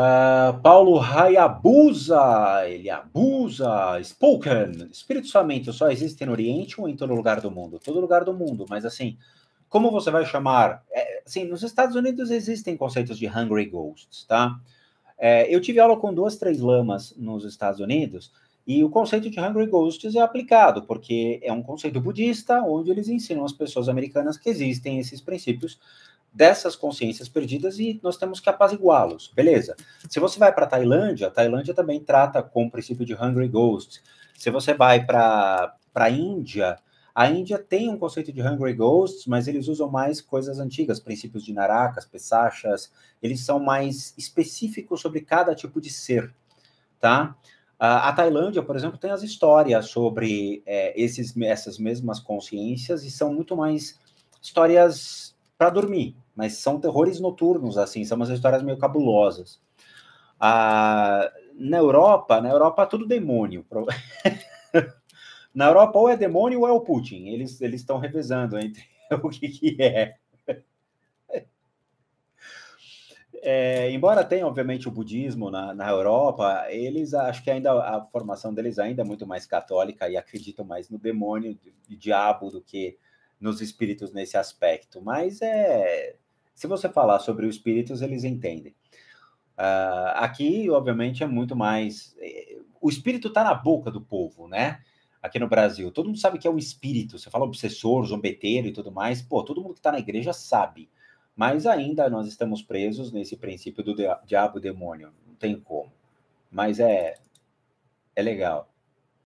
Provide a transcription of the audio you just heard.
Ah, Paulo Hayabusa, ele abusa. Spoken, espíritos somente só existe no Oriente ou em todo lugar do mundo? Todo lugar do mundo, mas assim, como você vai chamar? É, assim, nos Estados Unidos existem conceitos de hungry ghosts, tá? É, eu tive aula com duas, três lamas nos Estados Unidos e o conceito de hungry ghosts é aplicado, porque é um conceito budista onde eles ensinam as pessoas americanas que existem esses princípios dessas consciências perdidas e nós temos que apaziguá-los, beleza? Se você vai para a Tailândia, a Tailândia também trata com o princípio de Hungry Ghost. Se você vai para a Índia, a Índia tem um conceito de Hungry Ghosts, mas eles usam mais coisas antigas, princípios de Narakas, Pesachas, eles são mais específicos sobre cada tipo de ser, tá? A Tailândia, por exemplo, tem as histórias sobre é, esses, essas mesmas consciências e são muito mais histórias para dormir, mas são terrores noturnos, assim, são umas histórias meio cabulosas. Ah, na Europa, na Europa tudo demônio. na Europa ou é demônio ou é o Putin. Eles eles estão revezando entre o que, que é. é. embora tenha, obviamente, o budismo na, na Europa, eles acho que ainda a formação deles ainda é muito mais católica e acreditam mais no demônio e diabo do que nos espíritos nesse aspecto. Mas é se você falar sobre os espíritos, eles entendem. Uh, aqui, obviamente, é muito mais. Eh, o espírito está na boca do povo, né? Aqui no Brasil. Todo mundo sabe que é um espírito. Você fala obsessor, zombeteiro e tudo mais. Pô, todo mundo que está na igreja sabe. Mas ainda nós estamos presos nesse princípio do diabo e demônio. Não tem como. Mas é, é legal.